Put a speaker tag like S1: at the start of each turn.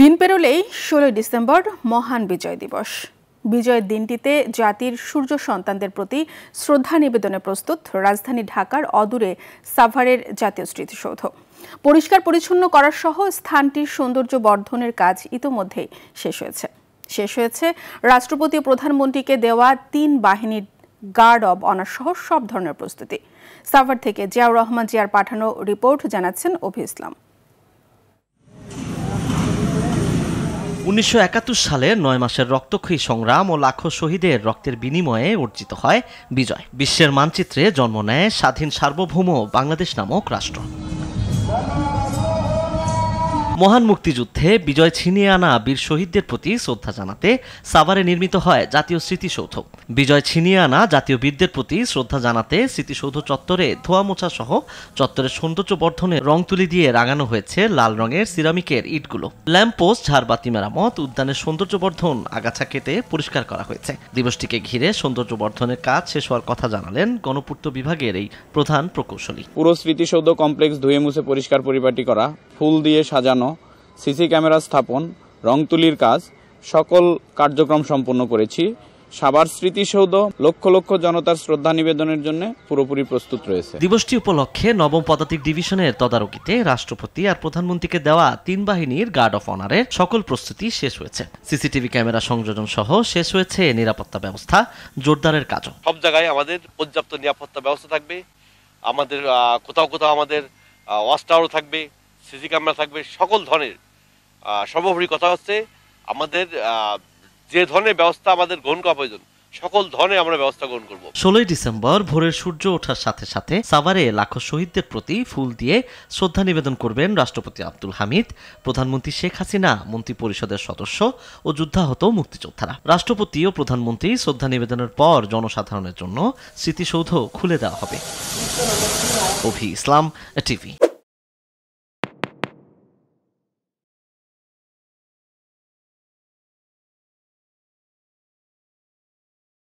S1: দিন পেরোলেই ষোলোই ডিসেম্বর মহান বিজয় দিবস বিজয়ের দিনটিতে জাতির সূর্য সন্তানদের প্রতি শ্রদ্ধা নিবেদনে প্রস্তুত রাজধানী ঢাকার অদূরে সাভারের জাতীয় স্মৃতিসৌধ পরিষ্কার পরিচ্ছন্ন করার সহ স্থানটির সৌন্দর্য বর্ধনের কাজ ইতোমধ্যেই শেষ হয়েছে শেষ হয়েছে রাষ্ট্রপতি ও প্রধানমন্ত্রীকে দেওয়া তিন বাহিনীর গার্ড অব অনার সহ সব ধরনের প্রস্তুতি সাভার থেকে জিয়াউর রহমান জিয়ার পাঠানো রিপোর্ট জানাচ্ছেন অভি ইসলাম
S2: উনিশশো সালে নয় মাসের রক্তক্ষয়ী সংগ্রাম ও লাখো শহীদের রক্তের বিনিময়ে অর্জিত হয় বিজয় বিশ্বের মানচিত্রে জন্ম নেয় স্বাধীন সার্বভৌম বাংলাদেশ নামক রাষ্ট্র মহান মুক্তিযুদ্ধে বিজয় ছিনিয়ে আনা বীর শহীদদের প্রতি শ্রদ্ধা জানাতে সাভারে নির্মিত হয় জাতীয় স্মৃতিসৌধ বিজয় ছিনিয়ে আনা জাতীয় বীরদের প্রতি শ্রদ্ধা জানাতে স্মৃতিসৌধ চত্বরে ধোয়া মোছা সহ চত্বরের সৌন্দর্য বর্ধনে রং তুলি দিয়ে রাঙানো হয়েছে লাল রঙের সিরামিকের ইটগুলো পোস্ট ঝাড়বাতি মেরামত উদ্যানের সৌন্দর্য বর্ধন আগাছা কেটে পরিষ্কার করা হয়েছে দিবসটিকে ঘিরে সৌন্দর্য বর্ধনের কাজ শেষ হওয়ার কথা জানালেন গণপূর্ত বিভাগের এই প্রধান প্রকৌশলী
S3: পুরো স্মৃতিসৌধ কমপ্লেক্স ধুয়ে মুছে পরিষ্কার পরিপাটি করা ফুল দিয়ে সাজানো সিসি ক্যামেরা স্থাপন তুলির কাজ সকল কার্যক্রম সম্পন্ন করেছি সাবার স্মৃতিসৌধ লক্ষ লক্ষ জনতার শ্রদ্ধা নিবেদনের জন্য পুরোপুরি প্রস্তুত রয়েছে
S2: দিবসটি উপলক্ষে নবম পদাতিক ডিভিশনের তদারকিতে রাষ্ট্রপতি আর প্রধানমন্ত্রীকে দেওয়া তিন বাহিনীর গার্ড অফ অনারের সকল প্রস্তুতি শেষ হয়েছে সিসিটিভি ক্যামেরা সংযোজন সহ শেষ হয়েছে নিরাপত্তা ব্যবস্থা জোরদারের কাজও
S4: সব জায়গায় আমাদের পর্যাপ্ত নিরাপত্তা ব্যবস্থা থাকবে আমাদের কোথাও কোথাও আমাদের ওয়াচ টাওয়ার থাকবে সিসি ক্যামেরা থাকবে সকল ধরনের সর্বোপরি কথা হচ্ছে আমাদের যে ধরনের ব্যবস্থা আমাদের গ্রহণ করা প্রয়োজন সকল ধরনের আমরা ব্যবস্থা গ্রহণ করব
S2: ষোলোই ডিসেম্বর ভোরের সূর্য ওঠার সাথে সাথে সাভারে লাখো শহীদদের প্রতি ফুল দিয়ে শ্রদ্ধা নিবেদন করবেন রাষ্ট্রপতি আব্দুল হামিদ প্রধানমন্ত্রী শেখ হাসিনা মন্ত্রী পরিষদের সদস্য ও যুদ্ধাহত মুক্তিযোদ্ধারা রাষ্ট্রপতি ও প্রধানমন্ত্রী শ্রদ্ধা নিবেদনের পর জনসাধারণের জন্য স্মৃতিসৌধ খুলে দেওয়া হবে অভি ইসলাম টিভি